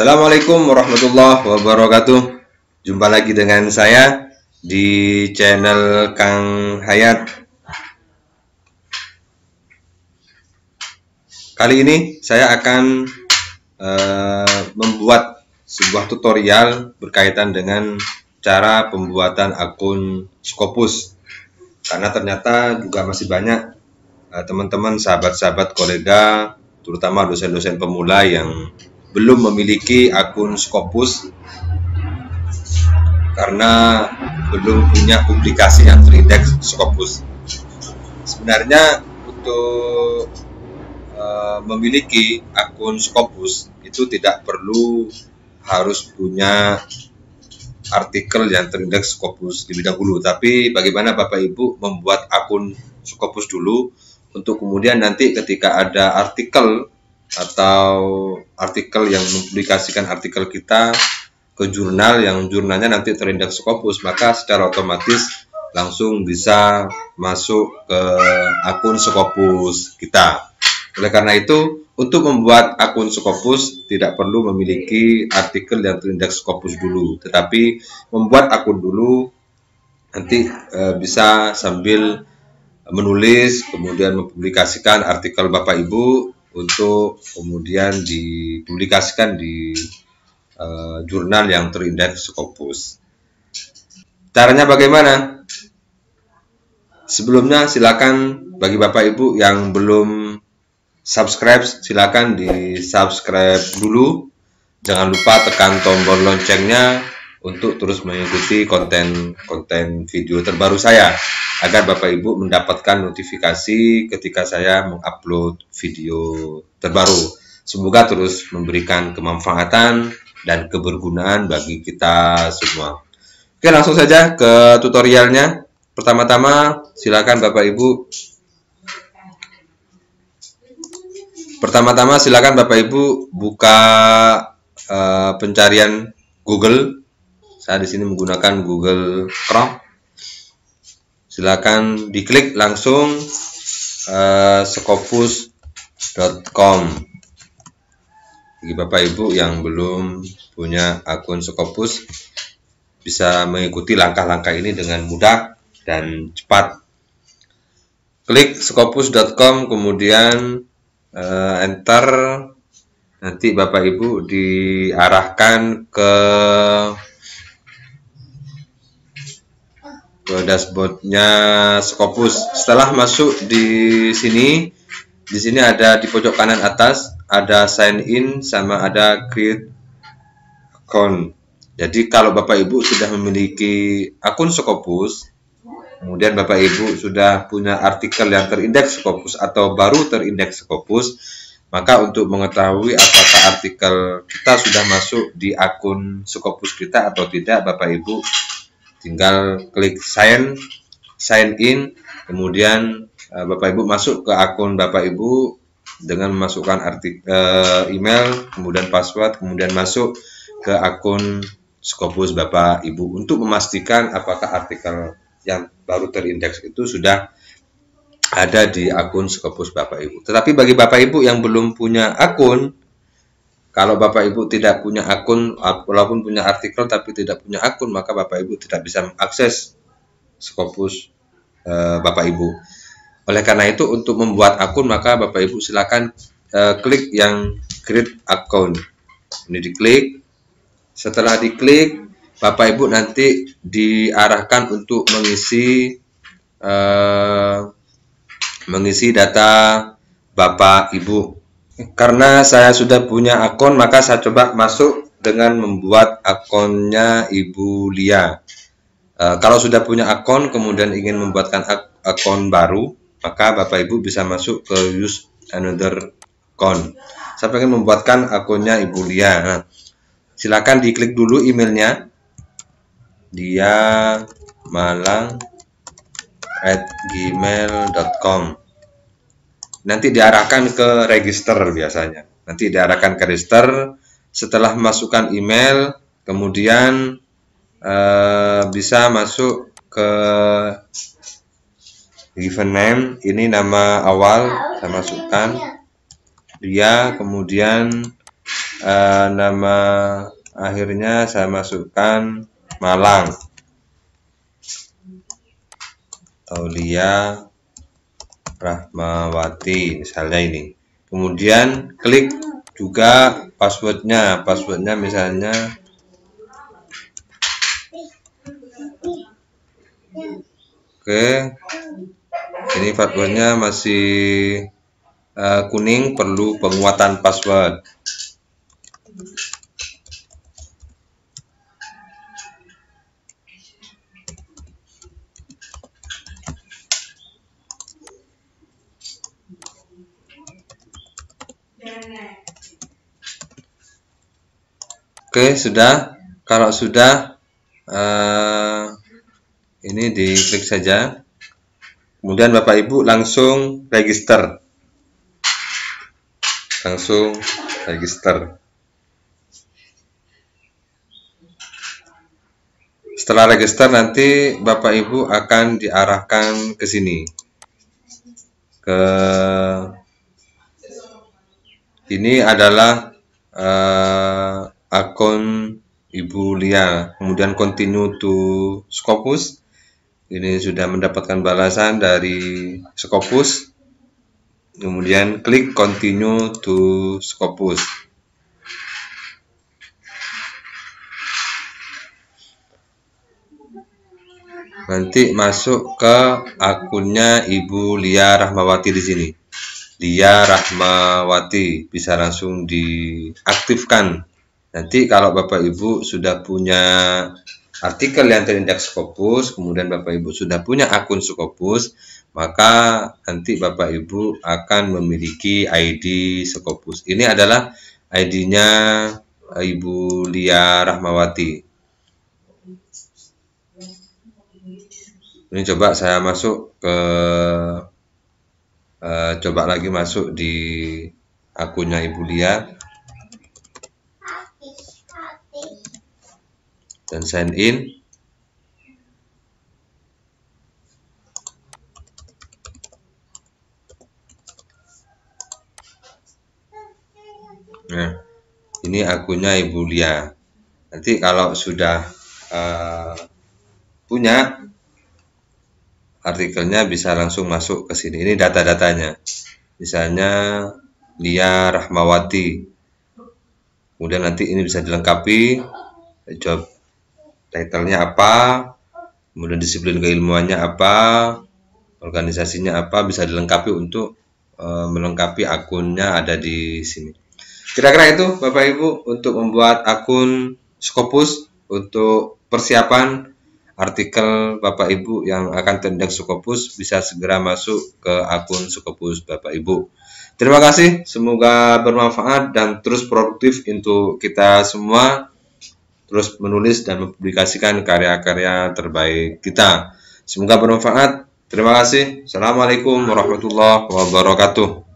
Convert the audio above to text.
Assalamualaikum warahmatullahi wabarakatuh. Jumpa lagi dengan saya di channel Kang Hayat. Kali ini saya akan uh, membuat sebuah tutorial berkaitan dengan cara pembuatan akun Scopus. Karena ternyata juga masih banyak eh, teman-teman, uh, sahabat-sahabat, kolega, terutama dosen-dosen pemula yang belum memiliki akun Scopus karena belum punya publikasi yang terindeks Scopus. Sebenarnya untuk e, memiliki akun Scopus itu tidak perlu harus punya artikel yang terindeks Scopus di bidang hulu, tapi bagaimana Bapak Ibu membuat akun Scopus dulu untuk kemudian nanti ketika ada artikel atau artikel yang mempublikasikan artikel kita ke jurnal yang jurnalnya nanti terindeks Scopus maka secara otomatis langsung bisa masuk ke akun Scopus kita. Oleh karena itu, untuk membuat akun Scopus tidak perlu memiliki artikel yang terindeks Scopus dulu, tetapi membuat akun dulu nanti e, bisa sambil menulis kemudian mempublikasikan artikel Bapak Ibu untuk kemudian dipublikasikan di uh, jurnal yang terindeks Scopus. Caranya bagaimana? Sebelumnya silakan bagi Bapak Ibu yang belum subscribe silakan di subscribe dulu. Jangan lupa tekan tombol loncengnya untuk terus mengikuti konten-konten video terbaru saya agar Bapak Ibu mendapatkan notifikasi ketika saya mengupload video terbaru. Semoga terus memberikan kemanfaatan dan kebergunaan bagi kita semua. Oke, langsung saja ke tutorialnya. Pertama-tama, silakan Bapak Ibu Pertama-tama silakan Bapak Ibu buka uh, pencarian Google saya di sini menggunakan Google Chrome. Silakan diklik langsung uh, eh, scopus.com. Bagi Bapak Ibu yang belum punya akun Scopus bisa mengikuti langkah-langkah ini dengan mudah dan cepat. Klik scopus.com kemudian uh, enter nanti Bapak Ibu diarahkan ke ke dashboardnya Scopus. Setelah masuk di sini, di sini ada di pojok kanan atas ada sign in sama ada create account. Jadi kalau Bapak Ibu sudah memiliki akun Scopus, kemudian Bapak Ibu sudah punya artikel yang terindeks Scopus atau baru terindeks Scopus, maka untuk mengetahui apakah artikel kita sudah masuk di akun Scopus kita atau tidak, Bapak Ibu tinggal klik sign sign in kemudian uh, Bapak Ibu masuk ke akun Bapak Ibu dengan memasukkan artikel uh, email kemudian password kemudian masuk ke akun Scopus Bapak Ibu untuk memastikan apakah artikel yang baru terindeks itu sudah ada di akun Scopus Bapak Ibu. Tetapi bagi Bapak Ibu yang belum punya akun kalau Bapak Ibu tidak punya akun, walaupun punya artikel tapi tidak punya akun, maka Bapak Ibu tidak bisa mengakses Scopus e, eh, Bapak Ibu. Oleh karena itu, untuk membuat akun, maka Bapak Ibu silakan e, klik yang create account. Ini diklik. Setelah diklik, Bapak Ibu nanti diarahkan untuk mengisi e, mengisi data Bapak Ibu karena saya sudah punya akun maka saya coba masuk dengan membuat akunnya Ibu Lia e, kalau sudah punya akun kemudian ingin membuatkan ak akun baru maka Bapak Ibu bisa masuk ke use another account saya ingin membuatkan akunnya Ibu Lia nah, silakan diklik dulu emailnya dia malang at gmail.com nanti diarahkan ke register biasanya. Nanti diarahkan ke register setelah masukkan email, kemudian eh, bisa masuk ke given name, ini nama awal saya masukkan. Dia kemudian eh, nama akhirnya saya masukkan Malang. Taulia Rahmawati misalnya ini kemudian klik juga passwordnya passwordnya misalnya oke ini passwordnya masih uh, kuning perlu penguatan password Oke, sudah. Kalau sudah, uh, ini diklik saja. Kemudian Bapak Ibu langsung register. Langsung register. Setelah register nanti Bapak Ibu akan diarahkan ke sini. Ke ini adalah uh, akun ibu Lia kemudian continue to Scopus. Ini sudah mendapatkan balasan dari Scopus. Kemudian klik continue to Scopus. Nanti masuk ke akunnya Ibu Lia Rahmawati di sini. Lia Rahmawati bisa langsung diaktifkan Nanti kalau Bapak Ibu sudah punya artikel yang terindeks Scopus, kemudian Bapak Ibu sudah punya akun Scopus, maka nanti Bapak Ibu akan memiliki ID Scopus. Ini adalah ID-nya Ibu Lia Rahmawati. Ini coba saya masuk ke uh, coba lagi masuk di akunnya Ibu Lia. dan sign in Nah, ini akunnya Ibu Lia. Nanti kalau sudah uh, punya artikelnya bisa langsung masuk ke sini. Ini data-datanya. Misalnya Lia Rahmawati. Kemudian nanti ini bisa dilengkapi job titlenya apa, kemudian disiplin keilmuannya apa, organisasinya apa, bisa dilengkapi untuk e, melengkapi akunnya ada di sini. Kira-kira itu Bapak Ibu untuk membuat akun Scopus untuk persiapan artikel Bapak Ibu yang akan terindak Scopus bisa segera masuk ke akun Scopus Bapak Ibu. Terima kasih, semoga bermanfaat dan terus produktif untuk kita semua terus menulis dan mempublikasikan karya-karya terbaik kita. Semoga bermanfaat. Terima kasih. Assalamualaikum warahmatullahi wabarakatuh.